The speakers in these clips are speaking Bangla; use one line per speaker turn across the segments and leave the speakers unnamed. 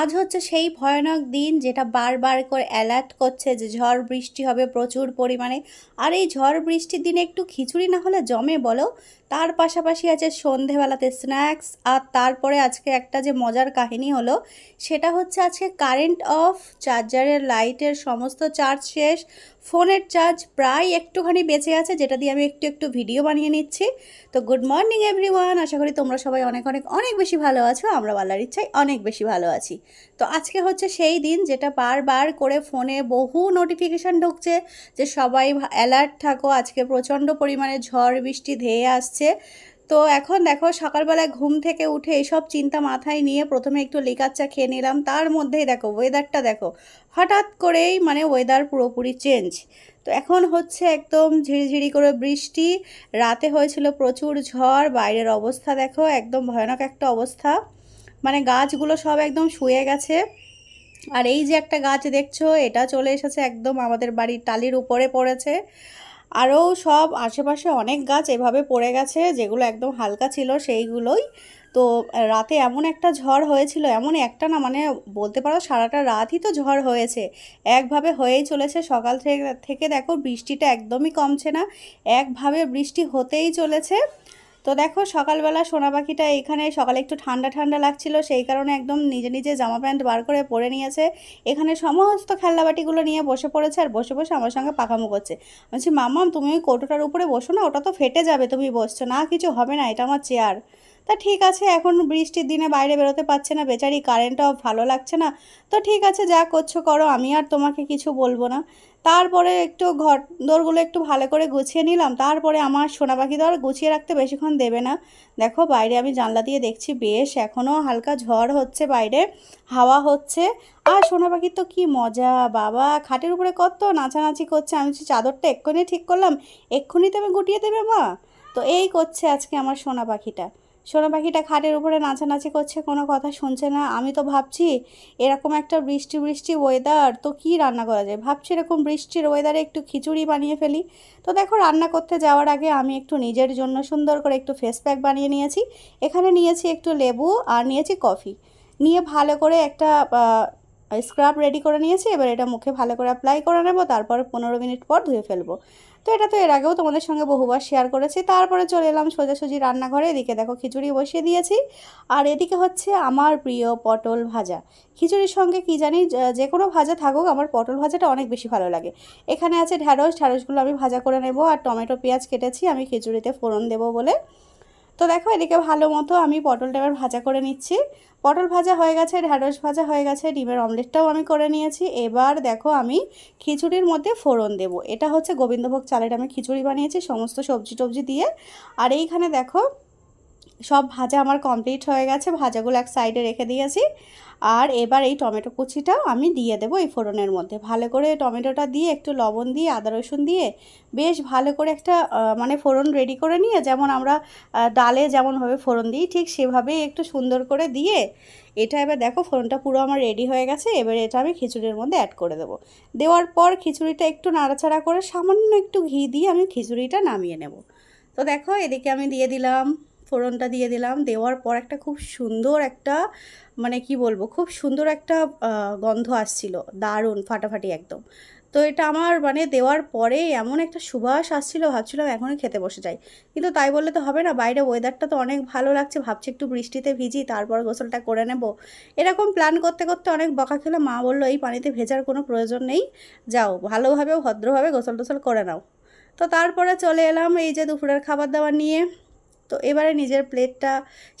আজ হচ্ছে সেই ভয়ানক দিন যেটা বারবার করে অ্যালার্ট করছে যে ঝড় বৃষ্টি হবে প্রচুর পরিমাণে আর এই ঝড় বৃষ্টির দিনে একটু খিচুড়ি না হলে জমে বলো তার পাশাপাশি আছে সন্ধেবেলাতে স্ন্যাক্স আর তারপরে আজকে একটা যে মজার কাহিনী হলো সেটা হচ্ছে আজকে কারেন্ট অফ চার্জারের লাইটের সমস্ত চার্জ শেষ ফোনের চার্জ প্রায় একটুখানি বেঁচে আছে যেটা দিয়ে আমি একটু একটু ভিডিও বানিয়ে নিচ্ছি তো গুড মর্নিং এভরিওয়ান আশা করি তোমরা সবাই অনেক অনেক অনেক বেশি ভালো আছো আমরা বালার ইচ্ছায় অনেক বেশি ভালো আছি তো আজকে হচ্ছে সেই দিন যেটা বারবার করে ফোনে বহু নোটিফিকেশান ঢুকছে যে সবাই অ্যালার্ট থাকো আজকে প্রচণ্ড পরিমাণে ঝড় বৃষ্টি ধেয়ে আসছে হচ্ছে তো এখন দেখো সকালবেলায় ঘুম থেকে উঠে এসব চিন্তা মাথায় নিয়ে প্রথমে একটু লিকার চা খেয়ে নিলাম তার মধ্যেই দেখো ওয়েদারটা দেখো হঠাৎ করেই মানে ওয়েদার পুরোপুরি চেঞ্জ তো এখন হচ্ছে একদম ঝিরিঝিরি করে বৃষ্টি রাতে হয়েছিল প্রচুর ঝড় বাইরের অবস্থা দেখো একদম ভয়ানক একটা অবস্থা মানে গাছগুলো সব একদম শুয়ে গেছে আর এই যে একটা গাছ দেখছো এটা চলে এসেছে একদম আমাদের বাড়ির টালির উপরে পড়েছে আরও সব আশেপাশে অনেক গাছ এভাবে পড়ে গেছে যেগুলো একদম হালকা ছিল সেইগুলোই তো রাতে এমন একটা ঝড় হয়েছিল এমন একটা না মানে বলতে পারো সারাটা রাতই তো ঝড় হয়েছে একভাবে হয়েই চলেছে সকাল থেকে থেকে দেখো বৃষ্টিটা একদমই কমছে না একভাবে বৃষ্টি হতেই চলেছে তো দেখো সকালবেলা সোনা পাখিটা এখানে সকালে একটু ঠান্ডা ঠান্ডা লাগছিল সেই কারণে একদম নিজে নিজে জামা প্যান্ট বার করে পরে নিয়েছে এখানে সমস্ত খেলনাবাটিগুলো নিয়ে বসে পড়েছে আর বসে বসে আমার সঙ্গে পাকামো করছে বলছি মামাম তুমি ওই কৌটোটার উপরে বসো না ওটা তো ফেটে যাবে তুমি বসছো না কিছু হবে না এটা আমার চেয়ার তা ঠিক আছে এখন বৃষ্টির দিনে বাইরে বেরোতে পারছে না বেচারি কারেন্টটাও ভালো লাগছে না তো ঠিক আছে যা করছো করো আমি আর তোমাকে কিছু বলবো না তারপরে একটু ঘর দোরগুলো একটু ভালো করে গুছিয়ে নিলাম তারপরে আমার সোনা পাখি তো আর গুছিয়ে রাখতে বেশিক্ষণ দেবে না দেখো বাইরে আমি জানলা দিয়ে দেখছি বেশ এখনও হালকা ঝড় হচ্ছে বাইরে হাওয়া হচ্ছে আর সোনা পাখির তো কী মজা বাবা খাটের উপরে কত নাচানাচি করছে আমি চাদরটা এক্ষুনি ঠিক করলাম এক্ষুনি তো আমি গুটিয়ে দেবে মা তো এই করছে আজকে আমার সোনা পাখিটা সোনা পাখিটা খাটের উপরে নাচানাচি করছে কোনো কথা শুনছে না আমি তো ভাবছি এরকম একটা বৃষ্টি বৃষ্টি ওয়েদার তো কি রান্না করা যায় ভাবছি এরকম বৃষ্টির ওয়েদারে একটু খিচুড়ি বানিয়ে ফেলি তো দেখো রান্না করতে যাওয়ার আগে আমি একটু নিজের জন্য সুন্দর করে একটু ফেস প্যাক বানিয়ে নিয়েছি এখানে নিয়েছি একটু লেবু আর নিয়েছি কফি নিয়ে ভালো করে একটা স্ক্রাব রেডি করে নিয়েছি এবার এটা মুখে ভালো করে অ্যাপ্লাই করে নেব তারপর পনেরো মিনিট পর ধুয়ে ফেলবো তো এটা তো এর আগেও তোমাদের সঙ্গে বহুবার শেয়ার করেছি তারপরে চলে এলাম সোজাসুজি রান্নাঘরে এদিকে দেখো খিচুড়ি বসিয়ে দিয়েছি আর এদিকে হচ্ছে আমার প্রিয় পটল ভাজা খিচুড়ির সঙ্গে কি জানি যে কোনো ভাজা থাকুক আমার পটল ভাজাটা অনেক বেশি ভালো লাগে এখানে আছে ঢ্যাঁড়স ঢ্যাঁড়সগুলো আমি ভাজা করে নেব আর টমেটো পেঁয়াজ কেটেছি আমি খিচুড়িতে ফোড়ন দেবো বলে তো দেখো এদিকে ভালো মতো আমি পটলটা এবার ভাজা করে নিচ্ছি পটল ভাজা হয়ে গেছে ঢ্যাঁড়স ভাজা হয়ে গেছে ডিমের অমলেটটাও আমি করে নিয়েছি এবার দেখো আমি খিচুড়ির মধ্যে ফোড়ন দেব এটা হচ্ছে গোবিন্দভোগ চালের আমি খিচুড়ি বানিয়েছি সমস্ত সবজি টবজি দিয়ে আর এইখানে দেখো সব ভাজা আমার কমপ্লিট হয়ে গেছে ভাজাগুলো এক সাইডে রেখে দিয়েছি আর এবার এই টমেটো কুচিটাও আমি দিয়ে দেবো এই ফোড়নের মধ্যে ভালো করে টমেটোটা দিয়ে একটু লবণ দিয়ে আদা রসুন দিয়ে বেশ ভালো করে একটা মানে ফোড়ন রেডি করে নিয়ে যেমন আমরা ডালে যেমনভাবে ফোড়ন দিই ঠিক সেভাবেই একটু সুন্দর করে দিয়ে এটা এবার দেখো ফোড়নটা পুরো আমার রেডি হয়ে গেছে এবার এটা আমি খিচুড়ির মধ্যে অ্যাড করে দেবো দেওয়ার পর খিচুড়িটা একটু নাড়াচাড়া করে সামান্য একটু ঘি দিয়ে আমি খিচুড়িটা নামিয়ে নেব তো দেখো এদিকে আমি দিয়ে দিলাম ফোড়নটা দিয়ে দিলাম দেওয়ার পর একটা খুব সুন্দর একটা মানে কি বলবো খুব সুন্দর একটা গন্ধ আসছিল দারুণ ফাটাফাটি একদম তো এটা আমার মানে দেওয়ার পরে এমন একটা সুবাস আসছিল ভাবছিলাম এখনই খেতে বসে যাই কিন্তু তাই বললে তো হবে না বাইরে ওয়েদারটা তো অনেক ভালো লাগছে ভাবছি একটু বৃষ্টিতে ভিজি তারপর গোসলটা করে নেব এরকম প্ল্যান করতে করতে অনেক বকা খেলে মা বললো এই পানিতে ভেজার কোনো প্রয়োজন নেই যাও ভালোভাবে ভদ্রভাবে গোসল টোসল করে নাও তো তারপরে চলে এলাম এই যে দুপুরের খাবার দাবার নিয়ে তো এবারে নিজের প্লেটটা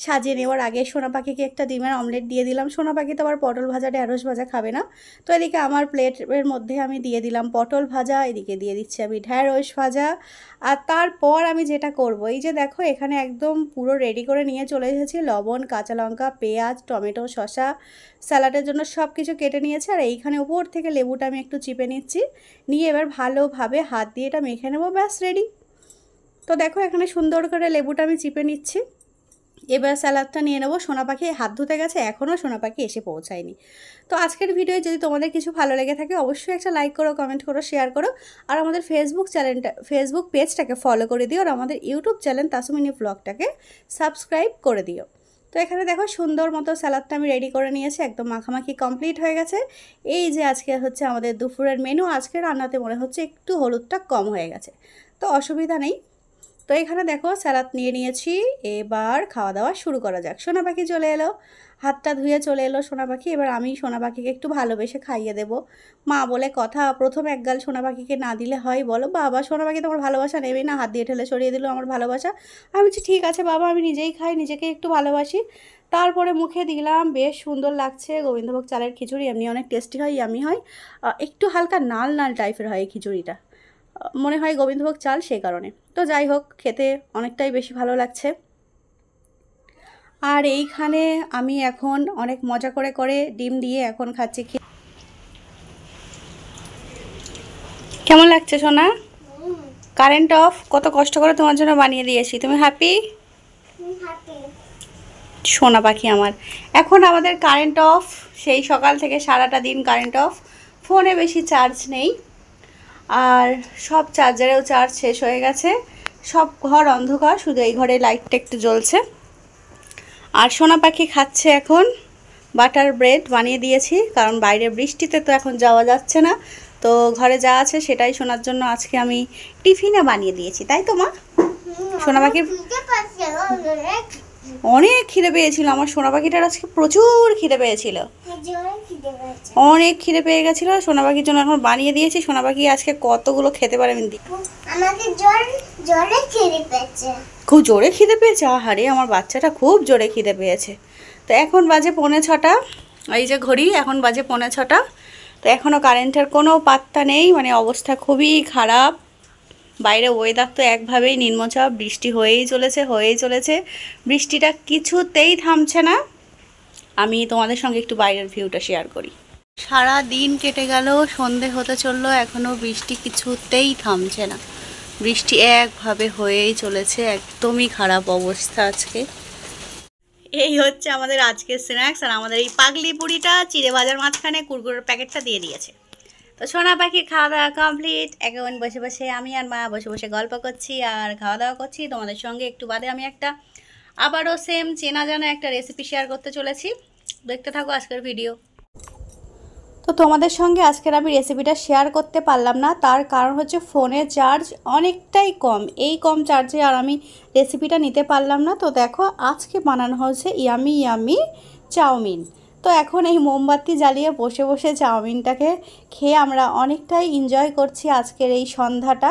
সাজিয়ে নেওয়ার আগে সোনা পাখিকে একটা ডিমের অমলেট দিয়ে দিলাম সোনা পাখি তো আবার পটল ভাজা ঢ্যাঁড়স ভাজা খাবে না তো এদিকে আমার প্লেটের মধ্যে আমি দিয়ে দিলাম পটল ভাজা এদিকে দিয়ে দিচ্ছি আমি ঢ্যাঁড়স ভাজা আর তারপর আমি যেটা করব এই যে দেখো এখানে একদম পুরো রেডি করে নিয়ে চলে এসেছি লবণ কাঁচা লঙ্কা পেঁয়াজ টমেটো শসা স্যালাডের জন্য সব কিছু কেটে নিয়েছে আর এইখানে উপর থেকে লেবুটা আমি একটু চিপে নিচ্ছি নিয়ে এবার ভালোভাবে হাত দিয়ে এটা মেখে নেবো ব্যাস রেডি তো দেখো এখানে সুন্দর করে লেবুটা আমি চিপে নিচ্ছি এবার স্যালাডটা নিয়ে নেবো সোনা পাখি হাত ধুতে গেছে এখনও সোনা পাখি এসে পৌঁছায়নি তো আজকের ভিডিও যদি তোমাদের কিছু ভালো লেগে থাকে অবশ্যই একটা লাইক করো কমেন্ট করো শেয়ার করো আর আমাদের ফেসবুক চ্যানেলটা ফেসবুক পেজটাকে ফলো করে দিও আর আমাদের ইউটিউব চ্যানেল তাসুমিনি ব্লগটাকে সাবস্ক্রাইব করে দিও তো এখানে দেখো সুন্দর মতো স্যালাডটা আমি রেডি করে নিয়েছি একদম মাখামাখি কমপ্লিট হয়ে গেছে এই যে আজকে হচ্ছে আমাদের দুপুরের মেনু আজকে রান্নাতে মনে হচ্ছে একটু হলুদটা কম হয়ে গেছে তো অসুবিধা নেই তো এখানে দেখো স্যালাদ নিয়ে নিয়েছি এবার খাওয়া দাওয়া শুরু করা যাক সোনা পাখি চলে এলো হাতটা ধুয়ে চলে এলো সোনা পাখি এবার আমি সোনা পাখিকে একটু ভালোবেসে খাইয়ে দেব মা বলে কথা প্রথম একগাল সোনা পাখিকে না দিলে হয় বলো বাবা সোনা পাখি তোমার ভালোবাসা নেবে না হাত দিয়ে ঠেলে সরিয়ে দিল আমার ভালোবাসা আমি বলছি ঠিক আছে বাবা আমি নিজেই খাই নিজেকে একটু ভালোবাসি তারপরে মুখে দিলাম বেশ সুন্দর লাগছে গোবিন্দভোগ চালের খিচুড়ি এমনি অনেক টেস্টি হয় ইয়ামি হয় একটু হালকা নাল নাল টাইপের হয় এই খিচুড়িটা মনে হয় গোবিন্দভোগ চাল সেই কারণে তো যাই হোক খেতে অনেকটাই বেশি ভালো লাগছে আর এইখানে আমি এখন অনেক মজা করে করে ডিম দিয়ে এখন খাচ্ছি কেমন লাগছে সোনা কারেন্ট অফ কত কষ্ট করে তোমার জন্য বানিয়ে দিয়েছি তুমি হ্যাপি সোনা পাখি আমার এখন আমাদের কারেন্ট অফ সেই সকাল থেকে সারাটা দিন কারেন্ট অফ ফোনে বেশি চার্জ নেই আর সব চার্জারেও চার্জ শেষ হয়ে গেছে সব ঘর অন্ধকার শুধু এই ঘরে লাইটটা একটু জ্বলছে আর সোনা পাখি খাচ্ছে এখন বাটার ব্রেড বানিয়ে দিয়েছি কারণ বাইরে বৃষ্টিতে তো এখন যাওয়া যাচ্ছে না তো ঘরে যা আছে সেটাই শোনার জন্য আজকে আমি টিফিনে বানিয়ে দিয়েছি তাই তো মা সোনা পাখি অনেক খিদে পেয়েছিল আমার সোনা পাখিটার আজকে প্রচুর খিদে পেয়েছিল অনেক খিদে পেয়ে গেছিল সোনা পাখির জন্য এখন বানিয়ে দিয়েছি সোনা পাখি আজকে কতগুলো খেতে পারে মিন্দি খুব জোরে খিদে পেয়েছে আহারে আমার বাচ্চাটা খুব জোরে খিদে পেয়েছে তো এখন বাজে পৌনে ছটা এই যে ঘড়ি এখন বাজে পৌনে ছটা তো এখনও কারেন্টের কোনো পাত্তা নেই মানে অবস্থা খুবই খারাপ বাইরে ওয়েদার তো একভাবেই নিম্নচাপ বৃষ্টি হয়েই চলেছে হয়েই চলেছে বৃষ্টিটা কিছুতেই থামছে না আমি তোমাদের সঙ্গে একটু বাইরের ভিউটা শেয়ার করি সারা দিন কেটে গেল সন্ধে হতে চললো এখনও বৃষ্টি কিছুতেই থামছে না বৃষ্টি একভাবে হয়েই চলেছে একদমই খারাপ অবস্থা আজকে এই হচ্ছে আমাদের আজকের স্ন্যাক্স আর আমাদের এই পাগলি পুরিটা চিড়ে বাজার মাঝখানে কুরকুরের প্যাকেটটা দিয়ে দিয়েছে তো সোনা পাখি খাওয়া দাওয়া কমপ্লিট এখন বসে বসে আমি আর মা বসে বসে গল্প করছি আর খাওয়া দাওয়া করছি তোমাদের সঙ্গে একটু বাদে আমি একটা আবারও সেম চেনা জানা একটা রেসিপি শেয়ার করতে চলেছি দেখতে থাকো আজকের ভিডিও তো তোমাদের সঙ্গে আজকের আমি রেসিপিটা শেয়ার করতে পারলাম না তার কারণ হচ্ছে ফোনের চার্জ অনেকটাই কম এই কম চার্জে আর আমি রেসিপিটা নিতে পারলাম না তো দেখো আজকে বানানো হয়েছে ইয়ামি ইয়ামি চাউমিন তো এখন এই মোমবাতি জ্বালিয়ে বসে বসে চাউমিনটাকে খেয়ে আমরা অনেকটাই এনজয় করছি আজকের এই সন্ধ্যাটা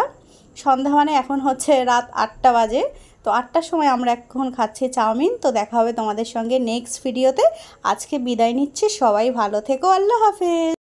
সন্ধ্যা মানে এখন হচ্ছে রাত আটটা বাজে তো আটটার সময় আমরা এখন খাচ্ছি চাউমিন তো দেখা হবে তোমাদের সঙ্গে নেক্সট ভিডিওতে আজকে বিদায় নিচ্ছি সবাই ভালো থেকো আল্লাহ হাফেজ